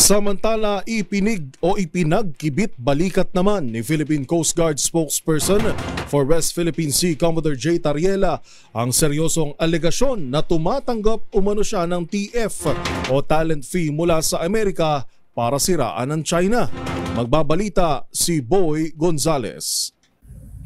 Samantala, ipinig o ipinagkibit balikat naman ni Philippine Coast Guard spokesperson for West Philippine Sea Commodore J. Tariela ang seryosong alegasyon na tumatanggap umano siya ng TF o talent fee mula sa Amerika para siraan ng China. Magbabalita si Boy Gonzales.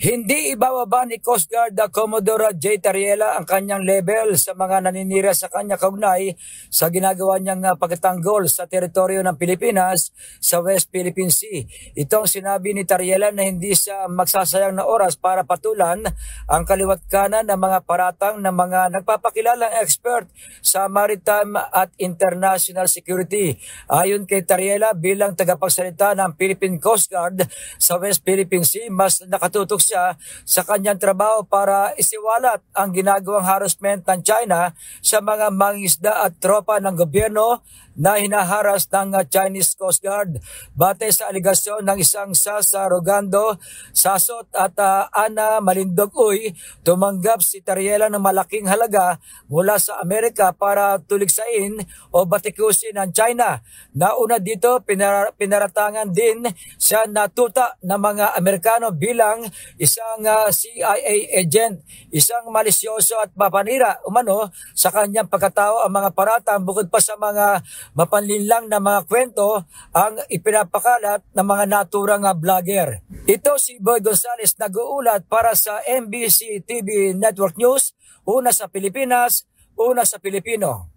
Hindi ibababa ni Coast Guard na Commodore J. Tariela ang kanyang level sa mga naninira sa kanya kaugnay sa ginagawa niyang ah, pagtanggol sa teritoryo ng Pilipinas sa West Philippine Sea. Itong sinabi ni Tariela na hindi siya magsasayang na oras para patulan ang kaliwat kanan ng mga paratang ng mga nagpapakilalang expert sa maritime at international security. Ayon kay Tariela bilang tagapagsalita ng Philippine Coast Guard sa West Philippine Sea, mas nakatutok siya siya sa kanyang trabaho para isiwalat ang ginagawang harassment ng China sa mga mangisda at tropa ng gobyerno na hinaharas ng Chinese Coast Guard batay sa aligasyon ng isang Sasa Rogando, Sasot at uh, Ana Malindog Uy, tumanggap si Tariela ng malaking halaga mula sa Amerika para tuligsain o batikusin ang China. Nauna dito, pinar pinaratangan din siya natuta ng mga Amerikano bilang isang uh, ah, CIA agent, isang malisyoso at mapanira umano sa kanyang pagkatao ang mga paratang bukod pa sa mga mapanlinlang na mga kwento ang ipinapakalat ng mga naturang ah, vlogger. Ito si Boy Gonzales nag-uulat para sa MBC TV Network News, una sa Pilipinas, una sa Pilipino.